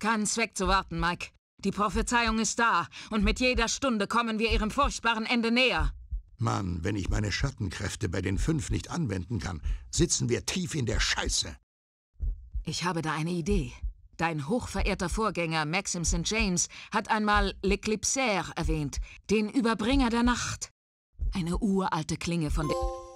keinen Zweck zu warten, Mike. Die Prophezeiung ist da, und mit jeder Stunde kommen wir ihrem furchtbaren Ende näher. Mann, wenn ich meine Schattenkräfte bei den fünf nicht anwenden kann, sitzen wir tief in der Scheiße. Ich habe da eine Idee. Dein hochverehrter Vorgänger Maxim St. James hat einmal L'Eclipsaire erwähnt, den Überbringer der Nacht. Eine uralte Klinge von der...